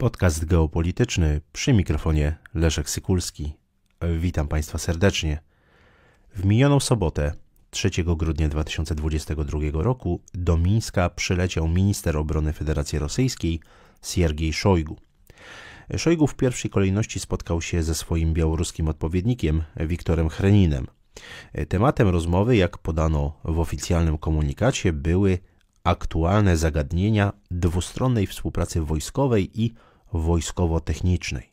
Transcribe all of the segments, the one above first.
Podcast geopolityczny przy mikrofonie Leszek Sykulski. Witam Państwa serdecznie. W minioną sobotę, 3 grudnia 2022 roku, do Mińska przyleciał minister obrony Federacji Rosyjskiej Siergiej Szojgu. Szojgu w pierwszej kolejności spotkał się ze swoim białoruskim odpowiednikiem Wiktorem Chreninem. Tematem rozmowy, jak podano w oficjalnym komunikacie, były aktualne zagadnienia dwustronnej współpracy wojskowej i wojskowo-technicznej.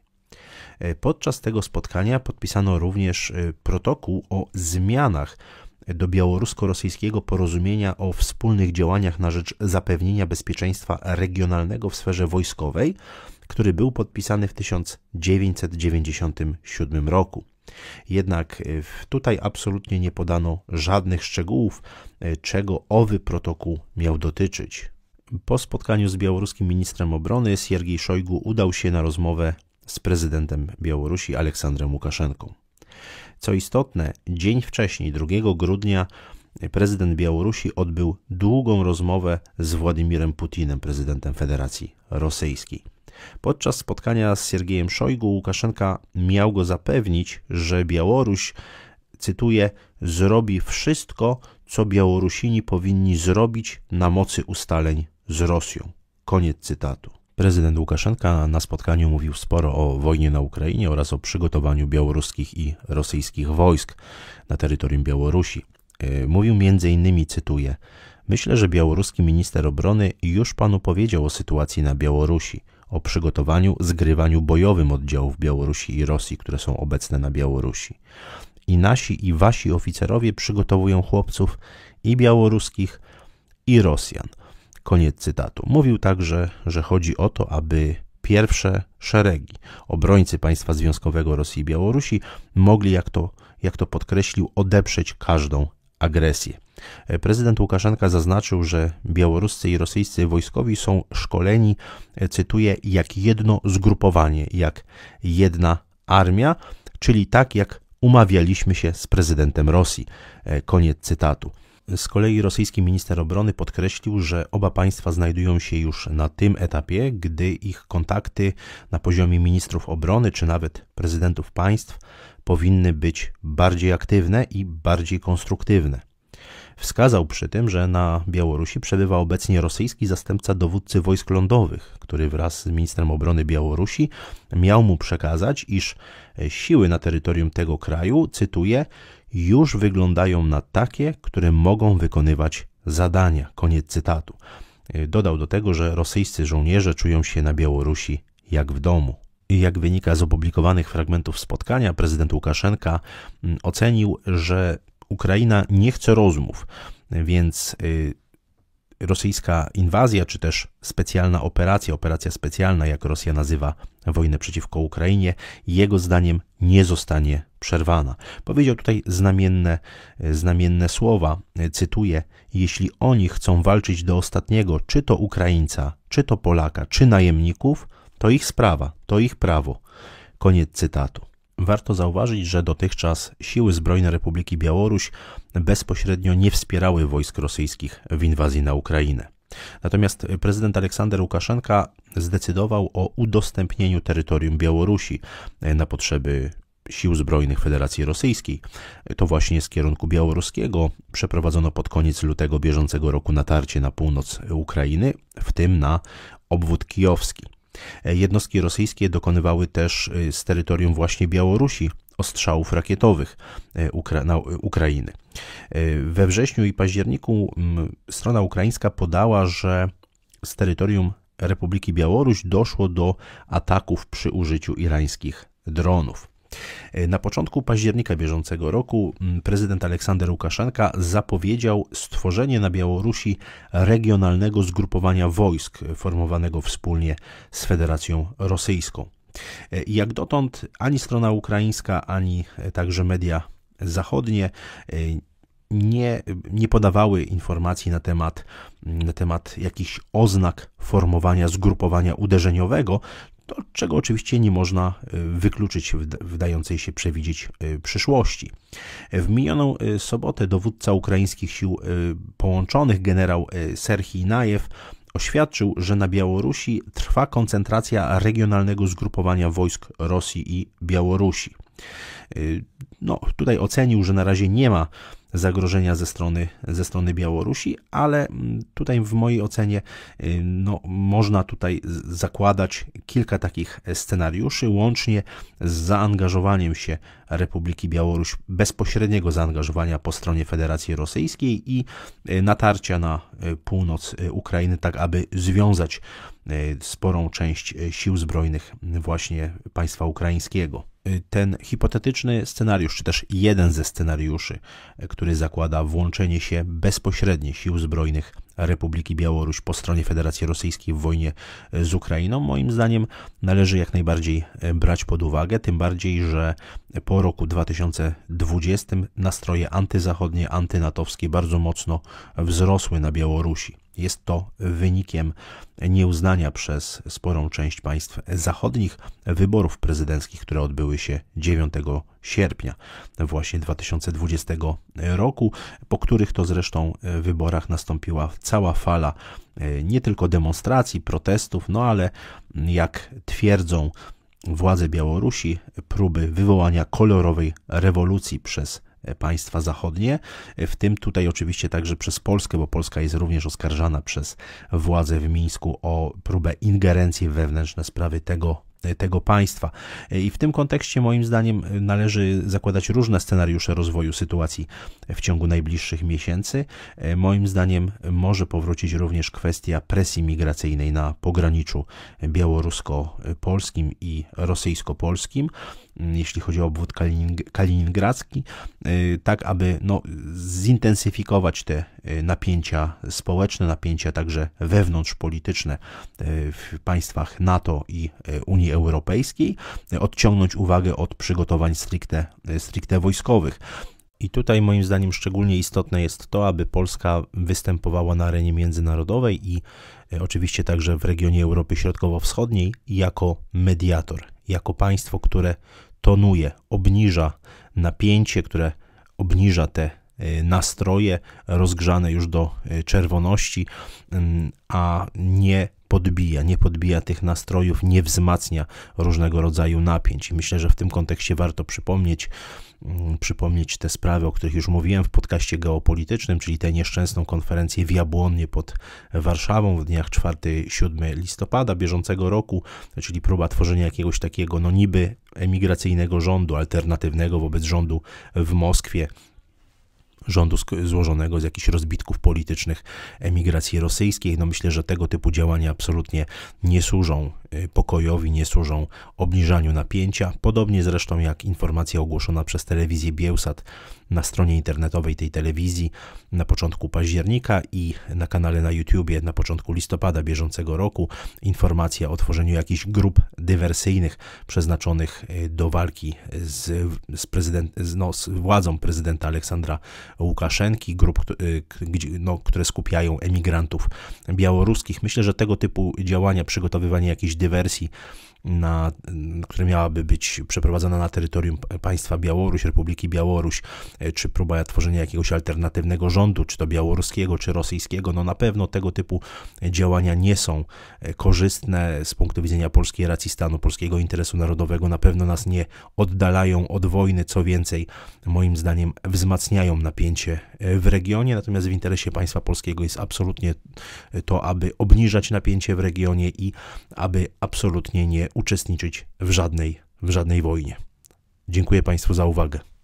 E, podczas tego spotkania podpisano również e, protokół o zmianach do białorusko-rosyjskiego porozumienia o wspólnych działaniach na rzecz zapewnienia bezpieczeństwa regionalnego w sferze wojskowej, który był podpisany w 1997 roku. Jednak e, tutaj absolutnie nie podano żadnych szczegółów, czego owy protokół miał dotyczyć po spotkaniu z białoruskim ministrem obrony Siergiej Szojgu udał się na rozmowę z prezydentem Białorusi Aleksandrem Łukaszenką. Co istotne, dzień wcześniej, 2 grudnia, prezydent Białorusi odbył długą rozmowę z Władimirem Putinem, prezydentem Federacji Rosyjskiej. Podczas spotkania z Siergiejem Szojgu Łukaszenka miał go zapewnić, że Białoruś, cytuję, zrobi wszystko, co Białorusini powinni zrobić na mocy ustaleń z Rosją. Koniec cytatu. Prezydent Łukaszenka na spotkaniu mówił sporo o wojnie na Ukrainie oraz o przygotowaniu białoruskich i rosyjskich wojsk na terytorium Białorusi. E, mówił m.in. cytuję: Myślę, że białoruski minister obrony już panu powiedział o sytuacji na Białorusi, o przygotowaniu, zgrywaniu bojowym oddziałów Białorusi i Rosji, które są obecne na Białorusi. I nasi i wasi oficerowie przygotowują chłopców i białoruskich, i Rosjan. Koniec cytatu. Mówił także, że chodzi o to, aby pierwsze szeregi obrońcy państwa związkowego Rosji i Białorusi mogli, jak to, jak to podkreślił, odeprzeć każdą agresję. Prezydent Łukaszenka zaznaczył, że białoruscy i rosyjscy wojskowi są szkoleni, cytuję, jak jedno zgrupowanie, jak jedna armia, czyli tak jak umawialiśmy się z prezydentem Rosji. Koniec cytatu. Z kolei rosyjski minister obrony podkreślił, że oba państwa znajdują się już na tym etapie, gdy ich kontakty na poziomie ministrów obrony czy nawet prezydentów państw powinny być bardziej aktywne i bardziej konstruktywne. Wskazał przy tym, że na Białorusi przebywa obecnie rosyjski zastępca dowódcy wojsk lądowych, który wraz z ministrem obrony Białorusi miał mu przekazać, iż siły na terytorium tego kraju, cytuję, już wyglądają na takie, które mogą wykonywać zadania. Koniec cytatu. E, dodał do tego, że rosyjscy żołnierze czują się na Białorusi jak w domu. Jak wynika z opublikowanych fragmentów spotkania, prezydent Łukaszenka mm, ocenił, że Ukraina nie chce rozmów, więc y, rosyjska inwazja, czy też specjalna operacja, operacja specjalna, jak Rosja nazywa wojnę przeciwko Ukrainie, jego zdaniem nie zostanie przerwana. Powiedział tutaj znamienne, znamienne słowa, cytuję: Jeśli oni chcą walczyć do ostatniego, czy to Ukraińca, czy to Polaka, czy najemników, to ich sprawa, to ich prawo. Koniec cytatu. Warto zauważyć, że dotychczas siły zbrojne Republiki Białoruś bezpośrednio nie wspierały wojsk rosyjskich w inwazji na Ukrainę. Natomiast prezydent Aleksander Łukaszenka zdecydował o udostępnieniu terytorium Białorusi na potrzeby Sił Zbrojnych Federacji Rosyjskiej. To właśnie z kierunku białoruskiego przeprowadzono pod koniec lutego bieżącego roku natarcie na północ Ukrainy, w tym na obwód kijowski. E, jednostki rosyjskie dokonywały też e, z terytorium właśnie Białorusi ostrzałów rakietowych e, na Ukrainy. We wrześniu i październiku mm, strona ukraińska podała, że z terytorium Republiki Białoruś doszło do ataków przy użyciu irańskich dronów. E, na początku października bieżącego roku mm, prezydent Aleksander Łukaszenka zapowiedział stworzenie na Białorusi regionalnego zgrupowania wojsk formowanego wspólnie z Federacją Rosyjską. E, jak dotąd ani strona ukraińska, ani e, także media zachodnie nie, nie podawały informacji na temat, mm, na temat jakichś oznak formowania zgrupowania uderzeniowego to czego oczywiście nie można e, wykluczyć w dającej się przewidzieć e, przyszłości. W minioną e, sobotę dowódca ukraińskich sił połączonych generał Serhii Najew oświadczył, że na Białorusi trwa koncentracja regionalnego zgrupowania wojsk Rosji i Białorusi. No, tutaj ocenił, że na razie nie ma zagrożenia ze strony, ze strony Białorusi, ale mm, tutaj w mojej ocenie y, no, można tutaj zakładać kilka takich scenariuszy, łącznie z zaangażowaniem się Republiki Białoruś, bezpośredniego zaangażowania po stronie Federacji Rosyjskiej i y, natarcia na y, północ Ukrainy, tak aby związać sporą część sił zbrojnych właśnie państwa ukraińskiego. Y, ten hipotetyczny scenariusz, czy też jeden ze scenariuszy, y, który zakłada włączenie się bezpośrednie sił zbrojnych Republiki Białoruś po stronie Federacji Rosyjskiej w wojnie y, z Ukrainą, moim zdaniem należy jak najbardziej brać pod uwagę, tym bardziej, że po roku 2020 nastroje antyzachodnie, antynatowskie bardzo mocno wzrosły na Białorusi. Jest to wynikiem nieuznania przez sporą część państw zachodnich wyborów prezydenckich, które odbyły się 9 sierpnia właśnie 2020 roku, po których to zresztą wyborach nastąpiła cała fala e, nie tylko demonstracji, protestów, no ale jak twierdzą władze Białorusi, próby wywołania kolorowej rewolucji przez E, państwa zachodnie, e, w tym tutaj oczywiście także przez Polskę, bo Polska jest również oskarżana przez władze w Mińsku o próbę ingerencji wewnętrzne sprawy tego e, tego państwa. I w tym kontekście, moim zdaniem, należy zakładać różne scenariusze rozwoju sytuacji w ciągu najbliższych miesięcy. Moim zdaniem może powrócić również kwestia presji migracyjnej na pograniczu białorusko-polskim i rosyjsko-polskim. Mm, jeśli chodzi o obwód kaliningradzki, y, tak aby no, zintensyfikować te y, napięcia społeczne, napięcia także wewnątrzpolityczne y, w państwach NATO i Unii Europejskiej, odciągnąć uwagę od przygotowań stricte, stricte wojskowych. I tutaj moim zdaniem szczególnie istotne jest to, aby Polska występowała na arenie międzynarodowej i oczywiście także w regionie Europy Środkowo-Wschodniej jako mediator, jako państwo, które tonuje, obniża napięcie, które obniża te e, nastroje rozgrzane już do e, czerwoności, mm, a nie podbija, nie podbija tych nastrojów, nie wzmacnia różnego rodzaju napięć. I myślę, że w tym kontekście warto przypomnieć, mm, przypomnieć te sprawy, o których już mówiłem w podcaście geopolitycznym, czyli tę nieszczęsną konferencję w pod Warszawą w dniach 4-7 listopada bieżącego roku, czyli próba tworzenia jakiegoś takiego, no niby emigracyjnego rządu, alternatywnego wobec rządu w Moskwie rządu złożonego z jakichś rozbitków politycznych emigracji rosyjskiej. No myślę, że tego typu działania absolutnie nie służą Y, pokojowi nie służą obniżaniu napięcia, podobnie zresztą jak informacja ogłoszona przez telewizję Bielsat na stronie internetowej tej telewizji na początku października i na kanale na YouTubie na początku listopada bieżącego roku informacja o tworzeniu jakichś grup dywersyjnych przeznaczonych y, do walki z, z, prezydent, no, z władzą prezydenta Aleksandra Łukaszenki, grup, y, no, które skupiają emigrantów białoruskich. Myślę, że tego typu działania, przygotowywanie jakichś dywersji, na, która miałaby być przeprowadzona na terytorium państwa Białoruś, Republiki Białoruś, e, czy próba tworzenia jakiegoś alternatywnego rządu, czy to białoruskiego, czy rosyjskiego, no na pewno tego typu e, działania nie są e, korzystne z punktu widzenia polskiej racji stanu, polskiego interesu narodowego, na pewno nas nie oddalają od wojny, co więcej, moim zdaniem wzmacniają napięcie w regionie, natomiast w interesie państwa polskiego jest absolutnie to, aby obniżać napięcie w regionie i aby absolutnie nie uczestniczyć w żadnej, w żadnej wojnie. Dziękuję Państwu za uwagę.